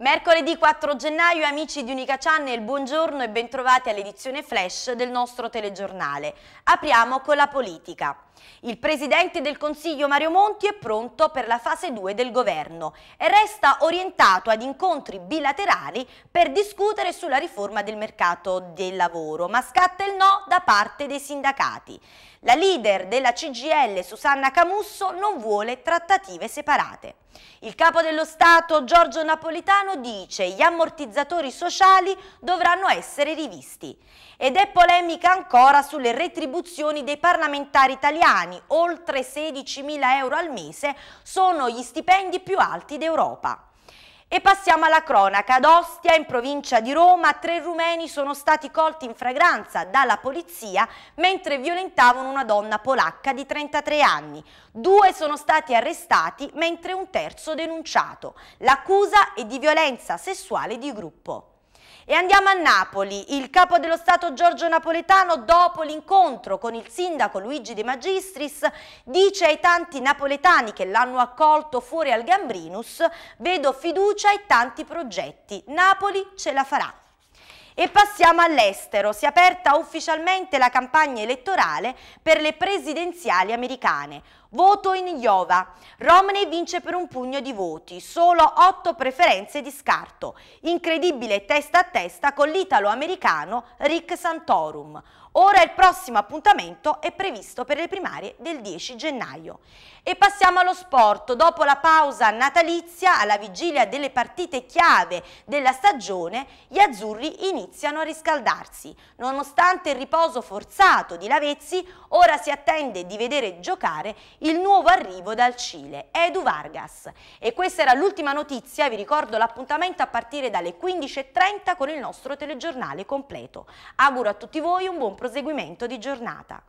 Mercoledì 4 gennaio, amici di Unica Channel, buongiorno e bentrovati all'edizione flash del nostro telegiornale. Apriamo con la politica. Il presidente del Consiglio Mario Monti è pronto per la fase 2 del governo e resta orientato ad incontri bilaterali per discutere sulla riforma del mercato del lavoro, ma scatta il no da parte dei sindacati. La leader della CGL, Susanna Camusso, non vuole trattative separate. Il capo dello Stato, Giorgio Napolitano, Alfano dice gli ammortizzatori sociali dovranno essere rivisti. Ed è polemica ancora sulle retribuzioni dei parlamentari italiani, oltre 16.000 euro al mese sono gli stipendi più alti d'Europa. E passiamo alla cronaca. Ad Ostia, in provincia di Roma, tre rumeni sono stati colti in fragranza dalla polizia mentre violentavano una donna polacca di 33 anni. Due sono stati arrestati mentre un terzo denunciato. L'accusa è di violenza sessuale di gruppo. E andiamo a Napoli. Il capo dello Stato Giorgio Napoletano, dopo l'incontro con il sindaco Luigi De Magistris, Dice ai tanti napoletani che l'hanno accolto fuori al Gambrinus, vedo fiducia e tanti progetti. Napoli ce la farà. E passiamo all'estero, si è aperta ufficialmente la campagna elettorale per le presidenziali americane. Voto in Iowa. Romney vince per un pugno di voti, solo otto preferenze di scarto. Incredibile testa a testa con l'italo-americano Rick Santorum. Ora il prossimo appuntamento è previsto per le primarie del 10 gennaio. E passiamo allo sport. Dopo la pausa natalizia, alla vigilia delle partite chiave della stagione, gli azzurri iniziano a riscaldarsi. Nonostante il riposo forzato di Lavezzi, ora si attende di vedere giocare il nuovo arrivo dal Cile, Edu Vargas. E questa era l'ultima notizia, vi ricordo l'appuntamento a partire dalle 15.30 con il nostro telegiornale completo. Auguro a tutti voi un buon pomeriggio proseguimento di giornata.